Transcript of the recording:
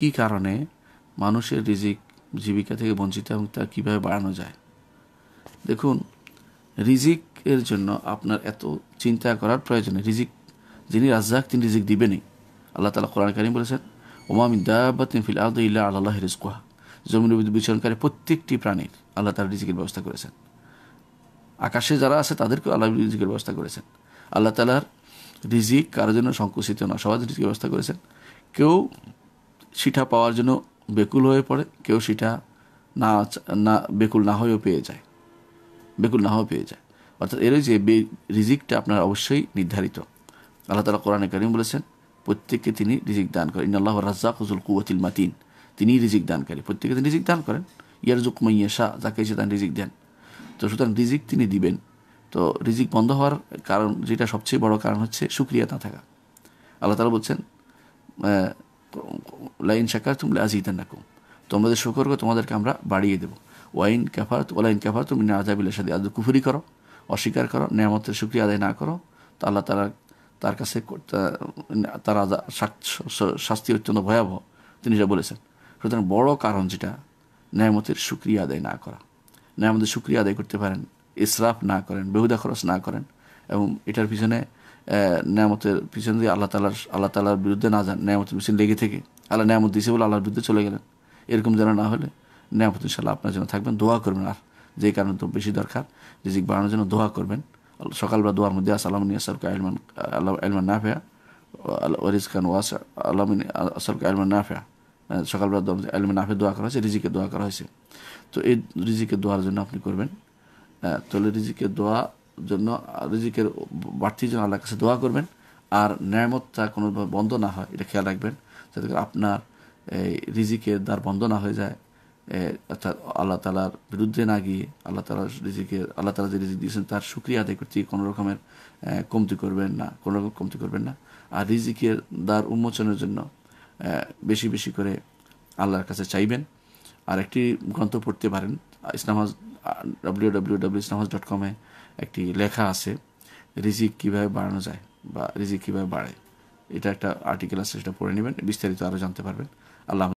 কি কারণে মানুষের রিজিক জীবিকা থেকে বঞ্চিত এবং তা কীভাবে বাড়ানো যায় দেখুন রিজিকের জন্য আপনার এত চিন্তা করার প্রয়োজনে রিজিক যিনি রাজ্জাক তিনি রিজিক দিবেনই আল্লাহ তালা কোরআন কারিম বলেছেন ওমামিন দাবাতিন ফিল আদ ইল্লা আল্লাহ রিজকুহা জমির বিচরণকারী প্রত্যেকটি প্রাণীর আল্লাহ তালা রিজিকের ব্যবস্থা করেছেন আকাশে যারা আছে তাদেরকেও আল্লাহ রিজিকের ব্যবস্থা করেছেন আল্লাহ তালার রিজিক কারোর জন্য সংকুচিত না সবার রিজিকের ব্যবস্থা করেছেন কেউ সিটা পাওয়ার জন্য বেকুল হয়ে পড়ে কেউ সেটা না না বেকুল না হয়েও পেয়ে যায় বেকুল না হয়েও পেয়ে যায় অর্থাৎ এর যে রিজিকটা আপনার অবশ্যই নির্ধারিত আল্লাহ তালা কোরআনে করিম বলেছেন প্রত্যেককে তিনি রিজিক দান করেন ইনাল্লাহ রাজ্জাক হজুল কুয়াতিল মাতিন তিনি রিজিক দানকারী প্রত্যেকে তিনি রিজিক দান করেন ইয়ার মাইয়া শাহ যাকে এসে তার রিজিক দেন তো সুতরাং রিজিক তিনি দিবেন তো রিজিক বন্ধ হওয়ার কারণ যেটা সবচেয়ে বড় কারণ হচ্ছে সুক্রিয়া না থাকা আল্লাহ তালা বলছেন লাইন না লাজিদান্নাকুম তোমাদের শুকর তোমাদেরকে আমরা বাড়িয়ে দেবো ওয়াইন ক্যাফাত ওলাইন ক্যাফার তুমি না আজাবিল্লা সাথে আদৌ কুফুরি করো অস্বীকার করো নিয়ামতের শুক্রিয়া আদায় না করো তা আল্লাহ তারা তার কাছে তারা শাস্তি অত্যন্ত ভয়াবহ তিনি যা বলেছেন সুতরাং বড় কারণ যেটা ন্যায়ামতের সুক্রিয়া আদায় না করা ন্যায়ামতের সুক্রিয়া আদায় করতে পারেন ইসরাফ না করেন বেহুদা খরচ না করেন এবং এটার পিছনে নিয়ামতের পিছনে দিয়ে আল্লাহ তালার আল্লাহ তালার বিরুদ্ধে না যান নিয়ামতের পিছনে লেগে থেকে আল্লাহ নিয়ামত দিয়েছে বলে আল্লাহর বিরুদ্ধে চলে গেলেন এরকম যেন না হলে নিয়ামত ইনশাল্লাহ আপনার জন্য থাকবেন দোয়া করবেন আর যেই কারণে তো বেশি দরকার রিজিক বাড়ানোর জন্য দোয়া করবেন সকালবেলা দোয়ার মধ্যে আসালাম নিয়াসরকা আলমান আল্লাহ আলমান না ফেয়া ওরিজ খান ওয়াস আলামিন আসলকে আলমান না ফেয়া সকালবেলা আলমান নাফে দোয়া করা হয়েছে রিজিকে দোয়া করা হয়েছে তো এই রিজিকে দোয়ার জন্য আপনি করবেন তাহলে রিজিকে দোয়া জন্য রিজিকের বাড়তি জন্য আল্লাহর কাছে দোয়া করবেন আর ন্যায়মতটা কোনো বন্ধ না হয় এটা খেয়াল রাখবেন যাতে করে আপনার এই রিজিকের দ্বার বন্ধ না হয়ে যায় অর্থাৎ আল্লাহ তালার বিরুদ্ধে না গিয়ে আল্লাহ তালার রিজিকের আল্লাহ তালা যে রিজিক দিয়েছেন তার সুক্রিয়া আদায় করতে কোনো রকমের কমতি করবেন না কোনো রকম কমতি করবেন না আর রিজিকের দ্বার উন্মোচনের জন্য বেশি বেশি করে আল্লাহর কাছে চাইবেন আর একটি গ্রন্থ পড়তে পারেন ইসলাম ডাব্লিউ ডাব্লিউ ডাব্লিউ ইসলামহাজ ডট কমে একটি লেখা আছে রিজিক কীভাবে বাড়ানো যায় বা রিজিক কীভাবে বাড়ে এটা একটা আর্টিকেল আছে সেটা পড়ে নেবেন বিস্তারিত আরও জানতে পারবেন আল্লাহ